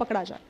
पकड़ा जाए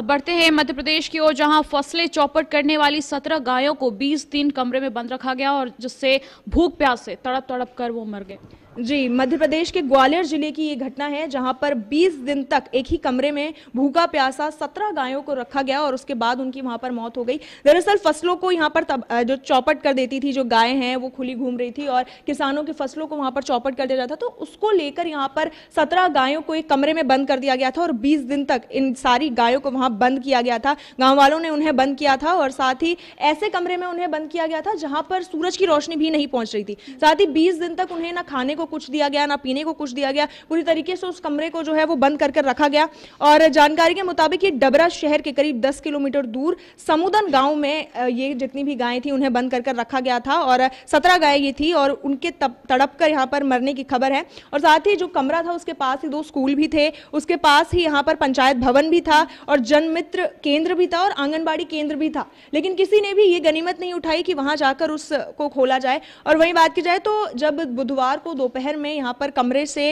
अब बढ़ते हैं मध्य प्रदेश की ओर जहां फसलें चौपट करने वाली सत्रह गायों को 20 दिन कमरे में बंद रखा गया और जिससे भूख प्यास से तड़प तड़प कर वो मर गए जी मध्य प्रदेश के ग्वालियर जिले की ये घटना है जहां पर 20 दिन तक एक ही कमरे में भूखा प्यासा 17 गायों को रखा गया और उसके बाद उनकी वहां पर मौत हो गई दरअसल फसलों को यहां पर तब जो चौपट कर देती थी जो गायें हैं वो खुली घूम रही थी और किसानों की फसलों को वहां पर चौपट कर दिया जाता तो उसको लेकर यहाँ पर सत्रह गायों को एक कमरे में बंद कर दिया गया था और बीस दिन तक इन सारी गायों को वहां बंद किया गया था गाँव वालों ने उन्हें बंद किया था और साथ ही ऐसे कमरे में उन्हें बंद किया गया था जहां पर सूरज की रोशनी भी नहीं पहुंच रही थी साथ ही बीस दिन तक उन्हें ना खाने को कुछ दिया गया ना पीने को कुछ दिया गया पूरी तरीके से उस कमरे को जो है वो बंद कर रखा गया और जानकारी के मुताबिक ये डबरा शहर के करीब दस किलोमीटर दूर समुदन गाँव में ये जितनी भी गायें थी उन्हें बंद कर रखा गया था और सत्रह गाय ये थी और उनके तड़प कर यहाँ पर मरने की खबर है और साथ ही जो कमरा था उसके पास ही दो स्कूल भी थे उसके पास ही यहाँ पर पंचायत भवन भी था और जनमित्र केंद्र भी था और आंगनबाड़ी केंद्र भी था लेकिन किसी ने भी ये गनीमत नहीं उठाई कि वहां जाकर उसको खोला जाए और वहीं बात की जाए तो जब बुधवार को दोपहर दोपहर में यहाँ पर कमरे से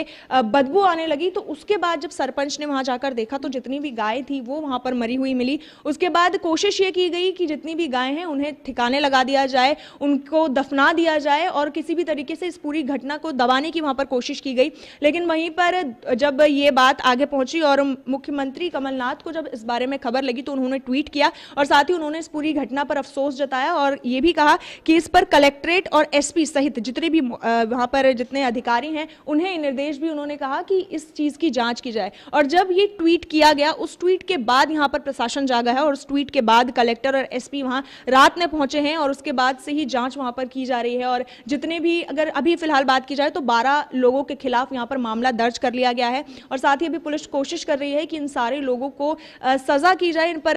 बदबू आने लगी तो उसके बाद जब सरपंच ने वहाँ जाकर देखा तो जितनी भी गाय थी वो वहाँ पर मरी हुई मिली उसके बाद कोशिश ये की गई कि जितनी भी गाय हैं उन्हें ठिकाने लगा दिया जाए उनको दफना दिया जाए और किसी भी तरीके से इस पूरी घटना को दबाने की वहाँ पर कोशिश की गई लेकिन वहीं पर जब ये बात आगे पहुंची और मुख्यमंत्री कमलनाथ को जब इस बारे में खबर लगी तो उन्होंने ट्वीट किया और साथ ही उन्होंने इस पूरी घटना पर अफसोस जताया और ये भी कहा कि इस पर कलेक्ट्रेट और एसपी सहित जितने भी वहां पर जितने अधिकारी हैं उन्हें निर्देश भी उन्होंने कहा कि इस चीज़ की जांच की जाए और जब ये ट्वीट किया गया उस ट्वीट के बाद यहाँ पर प्रशासन जागा है और उस ट्वीट के बाद कलेक्टर और एसपी वहां रात में पहुंचे हैं और उसके बाद से ही जांच वहां पर की जा रही है और जितने भी अगर अभी फिलहाल बात की जाए तो बारह लोगों के खिलाफ यहाँ पर मामला दर्ज कर लिया गया है और साथ ही अभी पुलिस कोशिश कर रही है कि इन सारे लोगों को सज़ा की जाए इन पर